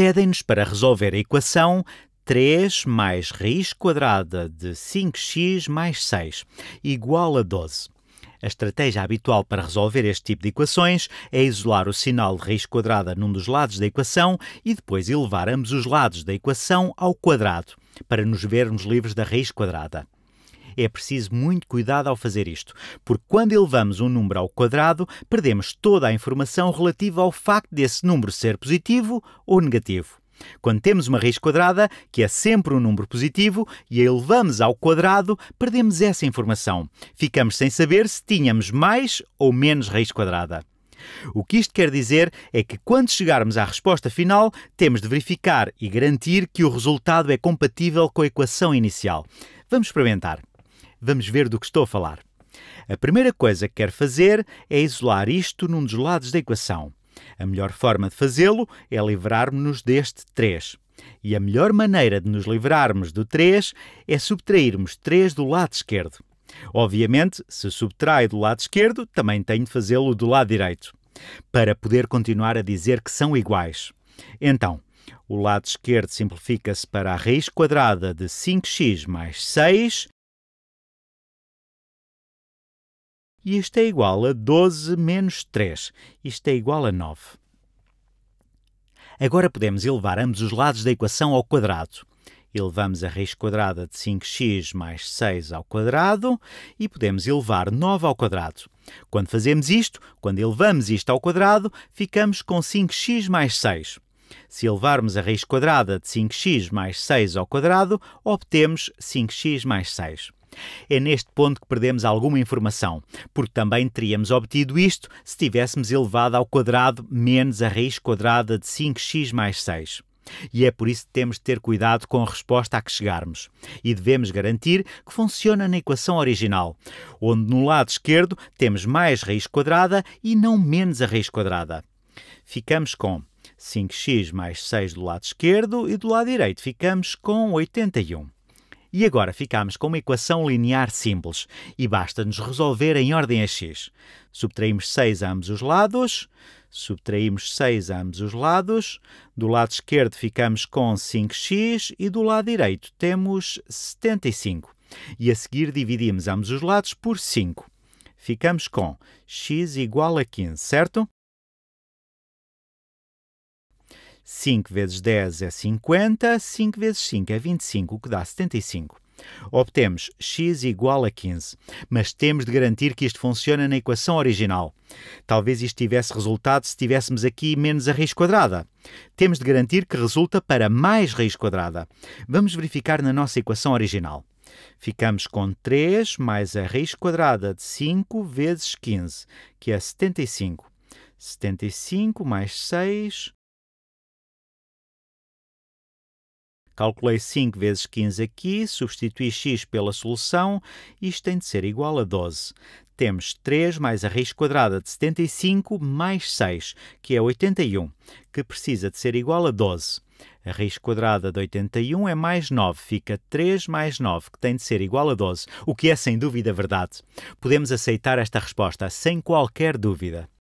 pedem-nos para resolver a equação 3 mais raiz quadrada de 5x mais 6, igual a 12. A estratégia habitual para resolver este tipo de equações é isolar o sinal de raiz quadrada num dos lados da equação e depois elevar ambos os lados da equação ao quadrado, para nos vermos livres da raiz quadrada é preciso muito cuidado ao fazer isto, porque quando elevamos um número ao quadrado, perdemos toda a informação relativa ao facto desse número ser positivo ou negativo. Quando temos uma raiz quadrada, que é sempre um número positivo, e a elevamos ao quadrado, perdemos essa informação. Ficamos sem saber se tínhamos mais ou menos raiz quadrada. O que isto quer dizer é que quando chegarmos à resposta final, temos de verificar e garantir que o resultado é compatível com a equação inicial. Vamos experimentar. Vamos ver do que estou a falar. A primeira coisa que quero fazer é isolar isto num dos lados da equação. A melhor forma de fazê-lo é livrar nos deste 3. E a melhor maneira de nos livrarmos do 3 é subtrairmos 3 do lado esquerdo. Obviamente, se subtrai do lado esquerdo, também tenho de fazê-lo do lado direito, para poder continuar a dizer que são iguais. Então, o lado esquerdo simplifica-se para a raiz quadrada de 5x mais 6 E isto é igual a 12 menos 3. Isto é igual a 9. Agora podemos elevar ambos os lados da equação ao quadrado. Elevamos a raiz quadrada de 5x mais 6 ao quadrado e podemos elevar 9 ao quadrado. Quando fazemos isto, quando elevamos isto ao quadrado, ficamos com 5x mais 6. Se elevarmos a raiz quadrada de 5x mais 6 ao quadrado, obtemos 5x mais 6. É neste ponto que perdemos alguma informação, porque também teríamos obtido isto se tivéssemos elevado ao quadrado menos a raiz quadrada de 5x mais 6. E é por isso que temos de ter cuidado com a resposta a que chegarmos. E devemos garantir que funciona na equação original, onde no lado esquerdo temos mais raiz quadrada e não menos a raiz quadrada. Ficamos com 5x mais 6 do lado esquerdo e do lado direito ficamos com 81. E agora ficamos com uma equação linear simples e basta-nos resolver em ordem a x. Subtraímos 6 a ambos os lados, subtraímos 6 a ambos os lados, do lado esquerdo ficamos com 5x e do lado direito temos 75. E a seguir dividimos ambos os lados por 5. Ficamos com x igual a 15, certo? 5 vezes 10 é 50, 5 vezes 5 é 25, o que dá 75. Obtemos x igual a 15, mas temos de garantir que isto funciona na equação original. Talvez isto tivesse resultado se tivéssemos aqui menos a raiz quadrada. Temos de garantir que resulta para mais raiz quadrada. Vamos verificar na nossa equação original. Ficamos com 3 mais a raiz quadrada de 5 vezes 15, que é 75. 75 mais 6 Calculei 5 vezes 15 aqui, substituí x pela solução, isto tem de ser igual a 12. Temos 3 mais a raiz quadrada de 75 mais 6, que é 81, que precisa de ser igual a 12. A raiz quadrada de 81 é mais 9, fica 3 mais 9, que tem de ser igual a 12, o que é sem dúvida verdade. Podemos aceitar esta resposta sem qualquer dúvida.